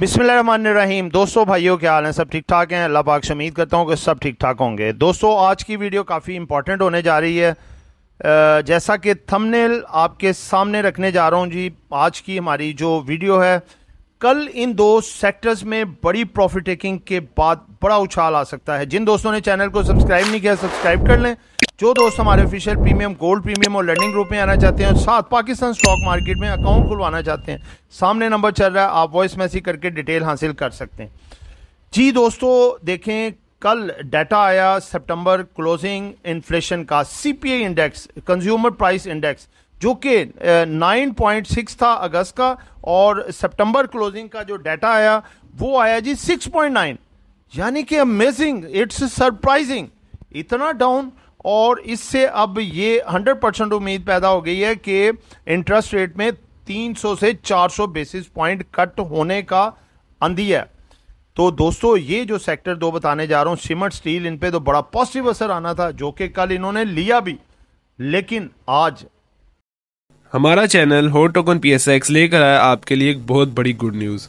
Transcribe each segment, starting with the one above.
बिसमीम दोस्तों भाइयों क्या हाल हैं सब ठीक ठाक हैं अल्लाह पाक से उम्मीद करता हूँ कि सब ठीक ठाक होंगे दोस्तों आज की वीडियो काफ़ी इंपॉर्टेंट होने जा रही है जैसा कि थंबनेल आपके सामने रखने जा रहा हूँ जी आज की हमारी जो वीडियो है कल इन दो सेक्टर्स में बड़ी प्रॉफिट टेकिंग के बाद बड़ा उछाल आ सकता है जिन दोस्तों ने चैनल को सब्सक्राइब नहीं किया सब्सक्राइब कर लें जो दोस्त हमारे ऑफिशियल प्रीमियम गोल्ड प्रीमियम और लर्निंग ग्रुप में आना चाहते हैं और साथ पाकिस्तान स्टॉक मार्केट में अकाउंट खुलवाना चाहते हैं सामने नंबर चल रहा है आप वॉइस मैसेज करके डिटेल हासिल कर सकते हैं जी दोस्तों देखें कल डाटा आया सितंबर क्लोजिंग इन्फ्लेशन का CPI index consumer price index जो कि 9.6 था अगस्त का और सितंबर क्लोजिंग का जो डाटा आया वो आया जी 6.9 यानी कि अमेजिंग इट्स सरप्राइजिंग इतना डाउन और इससे अब ये 100 परसेंट उम्मीद पैदा हो गई है कि इंटरेस्ट रेट में 300 से 400 बेसिस पॉइंट कट होने का अंधी है तो दोस्तों ये जो सेक्टर दो बताने जा रहा हूँ सीमेंट स्टील इन पे तो बड़ा पॉजिटिव असर आना था जो कि कल इन्होंने लिया भी लेकिन आज हमारा चैनल हो टोकन पी लेकर आया आपके लिए एक बहुत बड़ी गुड न्यूज़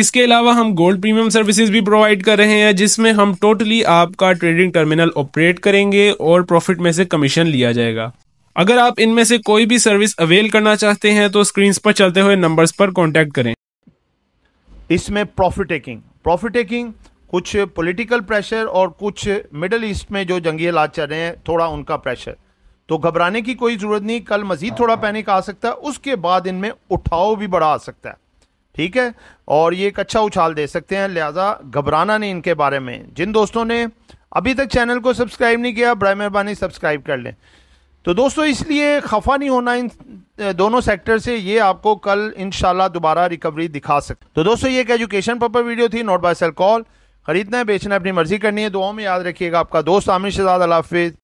इसके अलावा हम गोल्ड प्रीमियम सर्विसेज भी प्रोवाइड कर रहे हैं जिसमें हम टोटली आपका ट्रेडिंग टर्मिनल ऑपरेट करेंगे और प्रॉफिट में से कमीशन लिया जाएगा अगर आप इनमें से कोई भी सर्विस अवेल करना चाहते हैं तो स्क्रीन पर चलते हुए नंबर्स पर कॉन्टेक्ट करें इसमें प्रॉफिट टेकिंग प्रॉफिट टेकिंग कुछ पॉलिटिकल प्रेशर और कुछ मिडल ईस्ट में जो जंगी हालात चल रहे हैं थोड़ा उनका प्रेशर तो घबराने की कोई ज़रूरत नहीं कल मजीद थोड़ा पैनिक हाँ। आ सकता है उसके बाद इनमें उठाव भी बड़ा आ सकता है ठीक है और ये एक अच्छा उछाल दे सकते हैं लिहाजा घबराना नहीं इनके बारे में जिन दोस्तों ने अभी तक चैनल को सब्सक्राइब नहीं किया बर मेहरबानी सब्सक्राइब कर लें तो दोस्तों इसलिए खफा नहीं होना इन दोनों सेक्टर से ये आपको कल इन दोबारा रिकवरी दिखा सकते तो दोस्तों ये एक एजुकेशन पर वीडियो थी नोट बाय सेल कॉल खरीदना है बेचना है अपनी मर्जी करनी है दुआओं में याद रखिएगा आपका दोस्त आमिर अला अलाफिज़